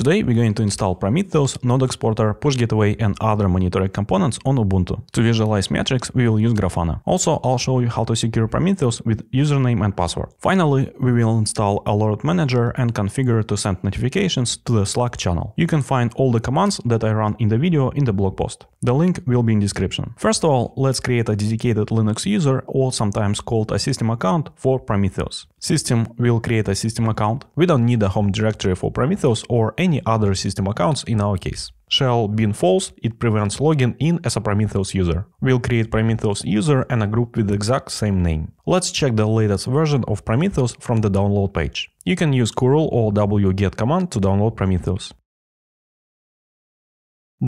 Today we're going to install Prometheus, Node Exporter, Push Gateway and other monitoring components on Ubuntu. To visualize metrics, we will use Grafana. Also, I'll show you how to secure Prometheus with username and password. Finally, we will install Alert Manager and configure to send notifications to the Slack channel. You can find all the commands that I run in the video in the blog post. The link will be in description. First of all, let's create a dedicated Linux user or sometimes called a system account for Prometheus. System will create a system account. We don't need a home directory for Prometheus or any any other system accounts in our case. Shell bin false, it prevents login in as a Prometheus user. We'll create Prometheus user and a group with exact same name. Let's check the latest version of Prometheus from the download page. You can use curl or wget command to download Prometheus.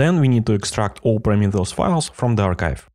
Then we need to extract all Prometheus files from the archive.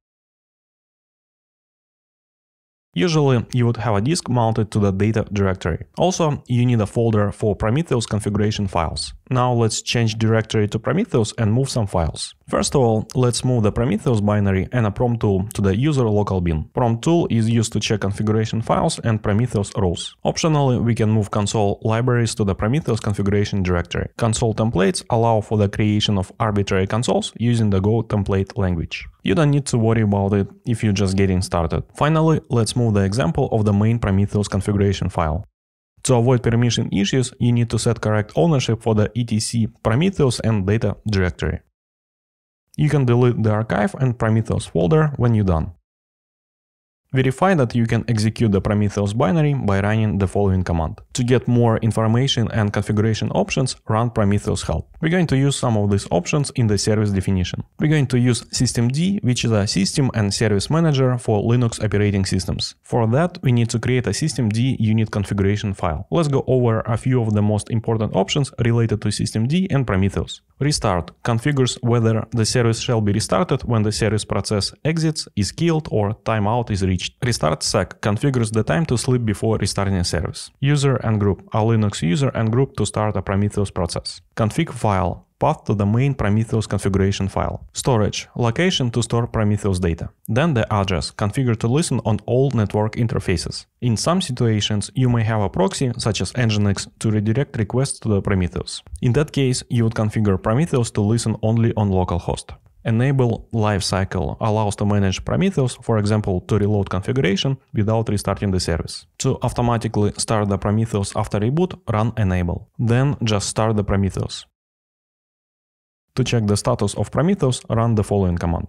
Usually you would have a disk mounted to the data directory. Also, you need a folder for Prometheus configuration files. Now let's change directory to Prometheus and move some files. First of all, let's move the Prometheus binary and a prompt tool to the user local bin. Prompt tool is used to check configuration files and Prometheus rules. Optionally, we can move console libraries to the Prometheus configuration directory. Console templates allow for the creation of arbitrary consoles using the Go template language. You don't need to worry about it if you're just getting started. Finally, let's move the example of the main Prometheus configuration file. To avoid permission issues, you need to set correct ownership for the etc Prometheus and data directory. You can delete the archive and Prometheus folder when you're done. Verify that you can execute the Prometheus binary by running the following command. To get more information and configuration options, run Prometheus help. We're going to use some of these options in the service definition. We're going to use systemd, which is a system and service manager for Linux operating systems. For that, we need to create a systemd unit configuration file. Let's go over a few of the most important options related to systemd and Prometheus. Restart configures whether the service shall be restarted when the service process exits, is killed, or timeout is reached. Restart sec configures the time to sleep before restarting a service. User and group. A Linux user and group to start a Prometheus process. Config file path to the main Prometheus configuration file. Storage, location to store Prometheus data. Then the address, configured to listen on all network interfaces. In some situations, you may have a proxy, such as Nginx, to redirect requests to the Prometheus. In that case, you would configure Prometheus to listen only on localhost. Enable lifecycle allows to manage Prometheus, for example, to reload configuration without restarting the service. To automatically start the Prometheus after reboot, run enable. Then just start the Prometheus. To check the status of Prometheus, run the following command.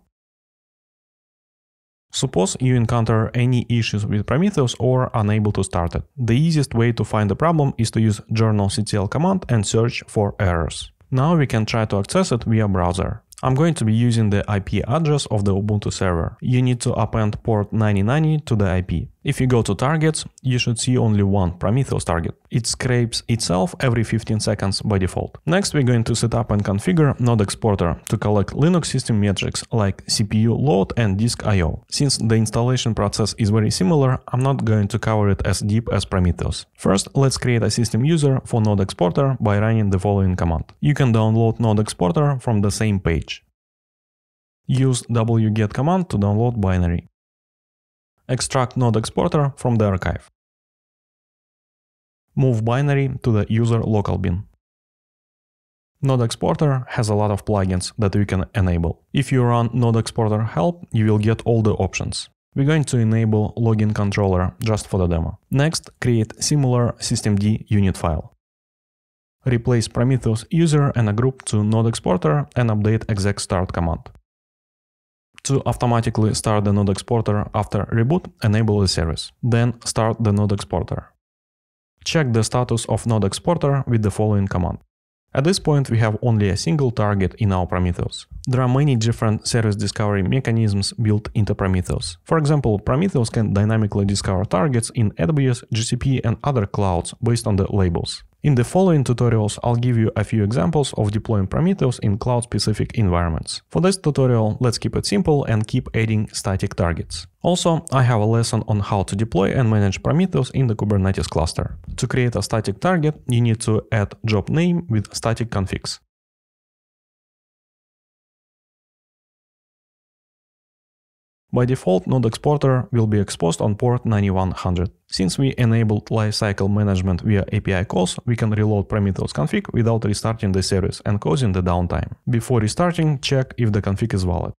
Suppose you encounter any issues with Prometheus or unable to start it. The easiest way to find the problem is to use journalctl command and search for errors. Now we can try to access it via browser. I'm going to be using the IP address of the Ubuntu server. You need to append port 9090 to the IP. If you go to targets, you should see only one Prometheus target. It scrapes itself every 15 seconds by default. Next, we're going to set up and configure Node Exporter to collect Linux system metrics like CPU load and disk I.O. Since the installation process is very similar, I'm not going to cover it as deep as Prometheus. First, let's create a system user for Node Exporter by running the following command. You can download Node Exporter from the same page. Use wget command to download binary extract node exporter from the archive. Move binary to the user local bin. Node Exporter has a lot of plugins that you can enable. If you run Node Exporter help, you will get all the options. We're going to enable login controller just for the demo. Next, create similar systemd unit file. Replace Prometheus user and a group to node exporter and update exec start command to automatically start the node exporter after reboot, enable the service. Then start the node exporter. Check the status of node exporter with the following command. At this point, we have only a single target in our Prometheus. There are many different service discovery mechanisms built into Prometheus. For example, Prometheus can dynamically discover targets in AWS, GCP and other clouds based on the labels. In the following tutorials, I'll give you a few examples of deploying Prometheus in cloud-specific environments. For this tutorial, let's keep it simple and keep adding static targets. Also, I have a lesson on how to deploy and manage Prometheus in the Kubernetes cluster. To create a static target, you need to add job name with static configs. By default, Node Exporter will be exposed on port 9100. Since we enabled lifecycle management via API calls, we can reload Prometheus config without restarting the service and causing the downtime. Before restarting, check if the config is valid.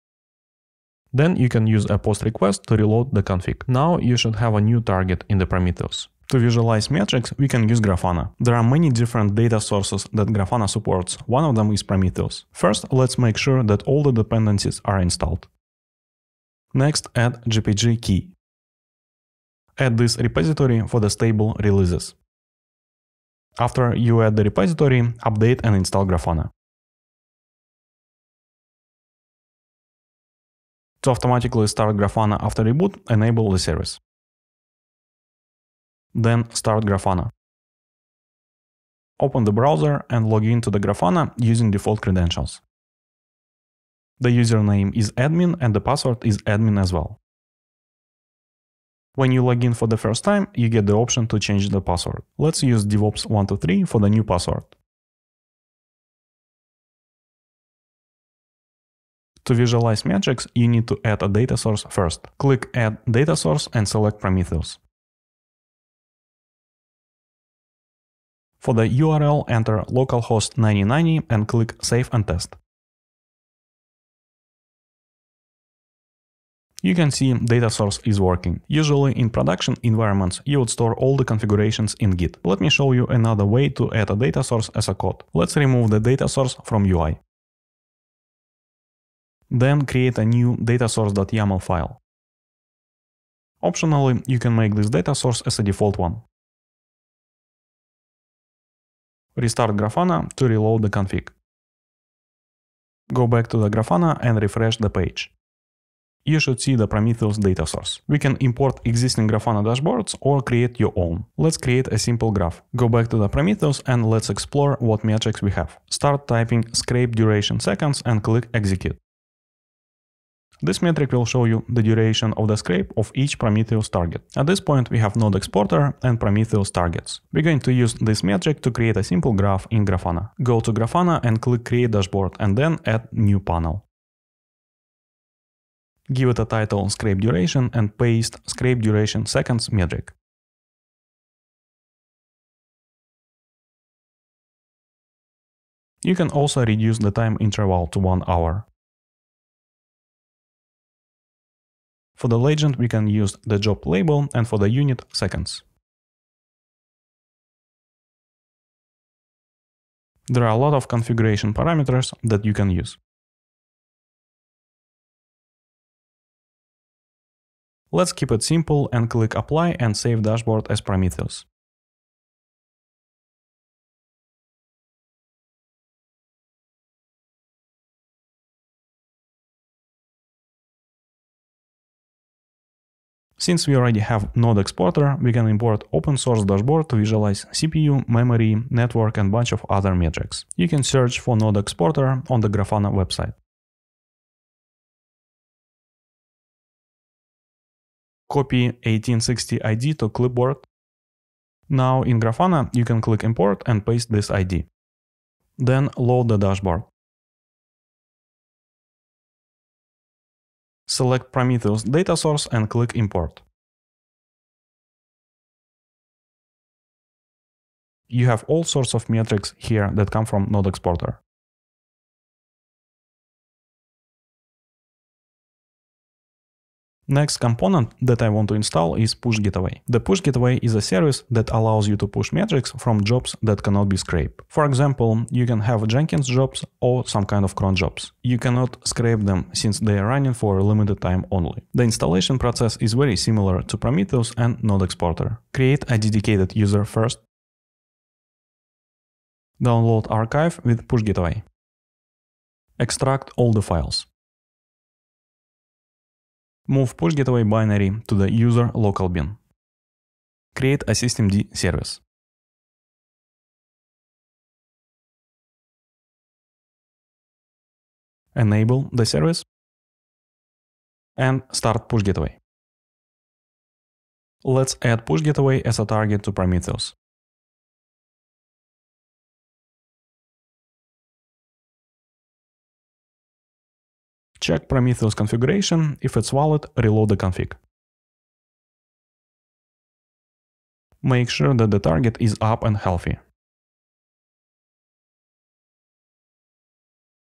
Then you can use a post request to reload the config. Now you should have a new target in the Prometheus. To visualize metrics, we can use Grafana. There are many different data sources that Grafana supports. One of them is Prometheus. First, let's make sure that all the dependencies are installed. Next add GPG key. Add this repository for the stable releases. After you add the repository, update and install Grafana. To automatically start Grafana after reboot, enable the service. Then start Grafana. Open the browser and log in to the Grafana using default credentials. The username is admin and the password is admin as well. When you log in for the first time, you get the option to change the password. Let's use devops123 for the new password. To visualize metrics, you need to add a data source first. Click Add data source and select Prometheus. For the URL, enter localhost 9090 and click Save and Test. You can see data source is working. Usually in production environments, you would store all the configurations in Git. Let me show you another way to add a data source as a code. Let's remove the data source from UI. Then create a new datasource.yaml file. Optionally, you can make this data source as a default one. Restart Grafana to reload the config. Go back to the Grafana and refresh the page you should see the Prometheus data source. We can import existing Grafana dashboards or create your own. Let's create a simple graph. Go back to the Prometheus and let's explore what metrics we have. Start typing scrape duration seconds and click execute. This metric will show you the duration of the scrape of each Prometheus target. At this point we have node exporter and Prometheus targets. We're going to use this metric to create a simple graph in Grafana. Go to Grafana and click create dashboard and then add new panel. Give it a title scrape duration and paste scrape duration seconds metric. You can also reduce the time interval to 1 hour. For the legend we can use the job label and for the unit seconds. There are a lot of configuration parameters that you can use. Let's keep it simple and click apply and save dashboard as Prometheus. Since we already have Node Exporter, we can import open source dashboard to visualize CPU, memory, network and bunch of other metrics. You can search for Node Exporter on the Grafana website. copy 1860 ID to clipboard. Now in Grafana, you can click import and paste this ID. Then load the dashboard. Select Prometheus data source and click import. You have all sorts of metrics here that come from Node Exporter. Next component that I want to install is push gateway. The push gateway is a service that allows you to push metrics from jobs that cannot be scraped. For example, you can have Jenkins jobs or some kind of cron jobs. You cannot scrape them since they are running for a limited time only. The installation process is very similar to Prometheus and Node Exporter. Create a dedicated user first. Download archive with push gateway. Extract all the files. Move push gateway binary to the user local bin. Create a systemd service. Enable the service and start push gateway. Let's add push gateway as a target to Prometheus. Check Prometheus configuration. If it's valid, reload the config. Make sure that the target is up and healthy.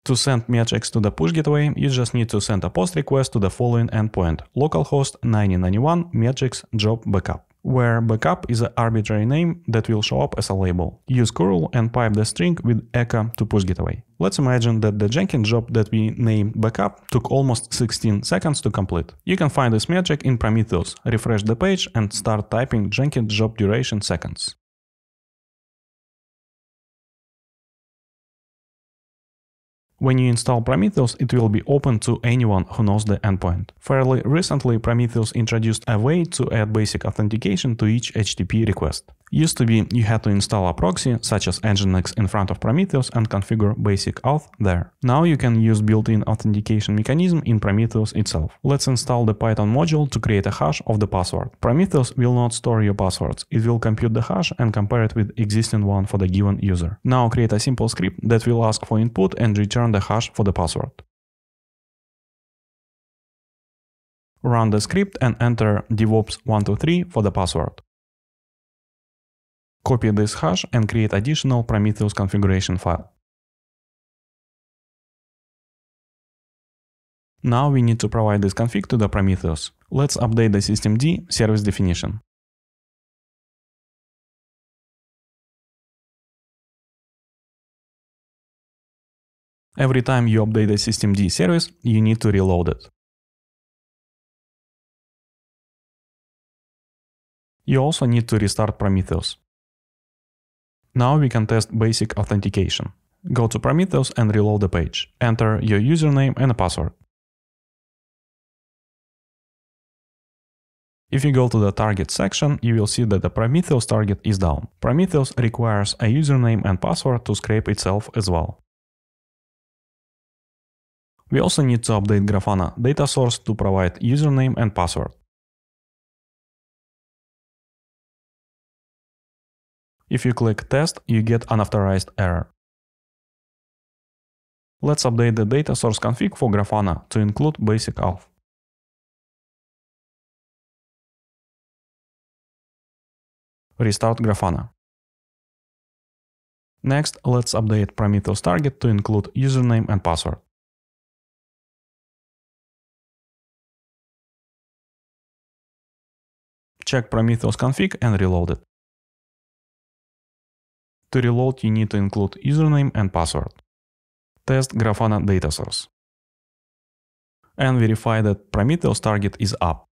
To send metrics to the push gateway, you just need to send a post request to the following endpoint localhost 9091 metrics job backup where backup is an arbitrary name that will show up as a label. Use curl and pipe the string with echo to push getaway. Let's imagine that the Jenkins job that we named backup took almost 16 seconds to complete. You can find this metric in Prometheus, refresh the page and start typing Jenkins job duration seconds. When you install Prometheus, it will be open to anyone who knows the endpoint. Fairly recently, Prometheus introduced a way to add basic authentication to each HTTP request. Used to be you had to install a proxy such as Nginx in front of Prometheus and configure basic auth there. Now you can use built-in authentication mechanism in Prometheus itself. Let's install the Python module to create a hash of the password. Prometheus will not store your passwords. It will compute the hash and compare it with existing one for the given user. Now create a simple script that will ask for input and return the hash for the password. Run the script and enter devops123 for the password. Copy this hash and create additional Prometheus configuration file. Now we need to provide this config to the Prometheus. Let's update the systemd service definition. Every time you update the systemd service, you need to reload it. You also need to restart Prometheus. Now we can test basic authentication. Go to Prometheus and reload the page. Enter your username and a password. If you go to the target section, you will see that the Prometheus target is down. Prometheus requires a username and password to scrape itself as well. We also need to update Grafana data source to provide username and password. If you click test, you get an error. Let's update the data source config for Grafana to include basic auth. Restart Grafana. Next, let's update Prometheus target to include username and password. Check Prometheus config and reload it. To reload, you need to include username and password. Test Grafana data source. And verify that Prometheus target is up.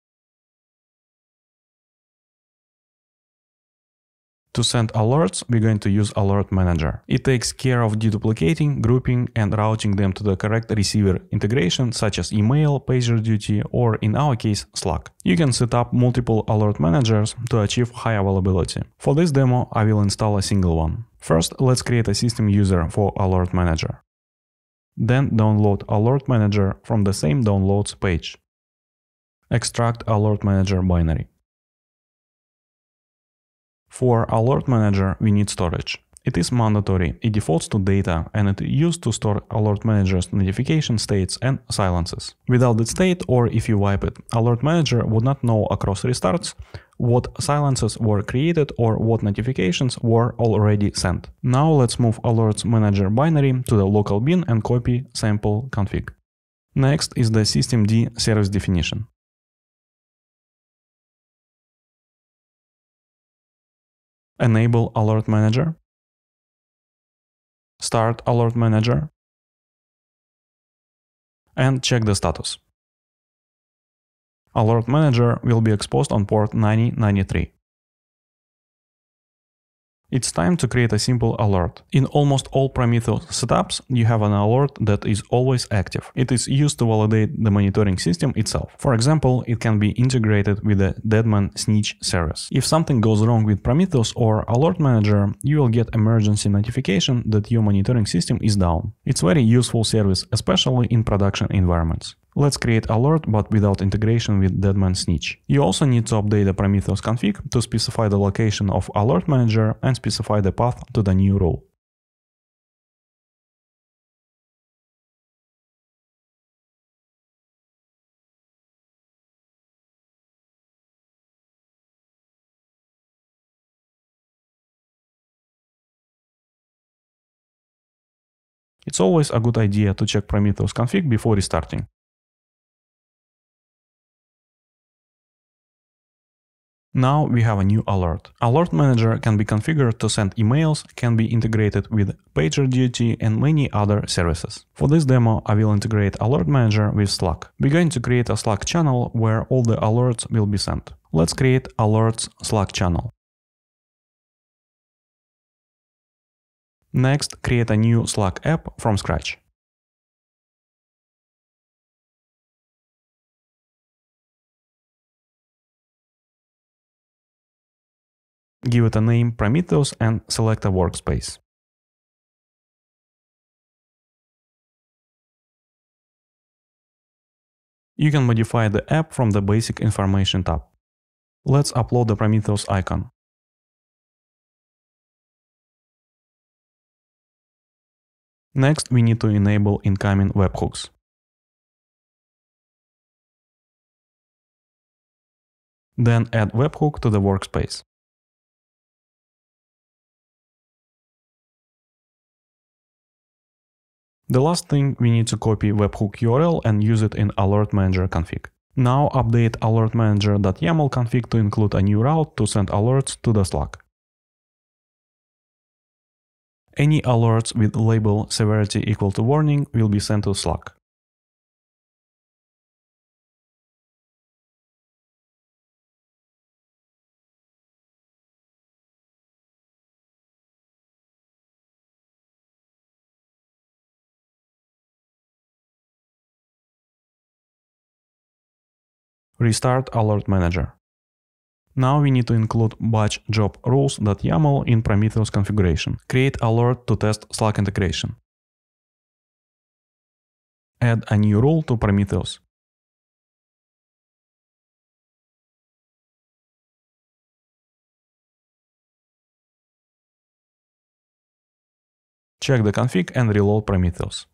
To send alerts, we're going to use Alert Manager. It takes care of deduplicating, grouping, and routing them to the correct receiver integration, such as email, PagerDuty, or in our case, Slack. You can set up multiple alert managers to achieve high availability. For this demo, I will install a single one. First, let's create a system user for Alert Manager. Then download Alert Manager from the same downloads page. Extract Alert Manager binary. For alert manager, we need storage. It is mandatory, it defaults to data, and it used to store alert manager's notification states and silences. Without that state, or if you wipe it, alert manager would not know across restarts what silences were created or what notifications were already sent. Now let's move alert manager binary to the local bin and copy sample config. Next is the systemd service definition. Enable Alert Manager. Start Alert Manager. And check the status. Alert Manager will be exposed on port 9093. It's time to create a simple alert. In almost all Prometheus setups, you have an alert that is always active. It is used to validate the monitoring system itself. For example, it can be integrated with the Deadman Snitch service. If something goes wrong with Prometheus or Alert Manager, you will get emergency notification that your monitoring system is down. It's very useful service, especially in production environments. Let's create alert but without integration with Deadman Snitch. You also need to update the Prometheus config to specify the location of alert manager and specify the path to the new rule. It's always a good idea to check Prometheus config before restarting. Now we have a new alert. Alert manager can be configured to send emails, can be integrated with PagerDuty and many other services. For this demo, I will integrate alert manager with Slack. We're going to create a Slack channel where all the alerts will be sent. Let's create alerts Slack channel. Next, create a new Slack app from scratch. give it a name Prometheus and select a workspace. You can modify the app from the Basic Information tab. Let's upload the Prometheus icon. Next, we need to enable incoming webhooks. Then add webhook to the workspace. The last thing we need to copy webhook URL and use it in alert manager config. Now update alertmanager.yml config to include a new route to send alerts to the Slack. Any alerts with label severity equal to warning will be sent to Slack. Restart Alert Manager. Now we need to include batch job rules.yaml in Prometheus configuration. Create alert to test Slack integration. Add a new rule to Prometheus. Check the config and reload Prometheus.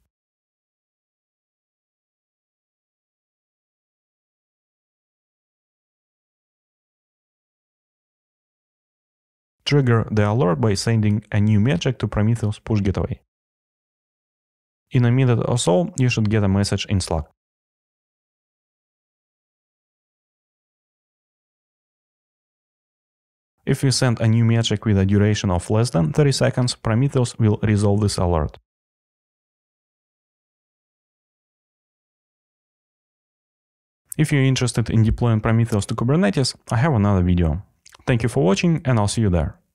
Trigger the alert by sending a new metric to Prometheus push gateway. In a minute or so, you should get a message in Slack. If you send a new metric with a duration of less than 30 seconds, Prometheus will resolve this alert. If you're interested in deploying Prometheus to Kubernetes, I have another video. Thank you for watching and I'll see you there.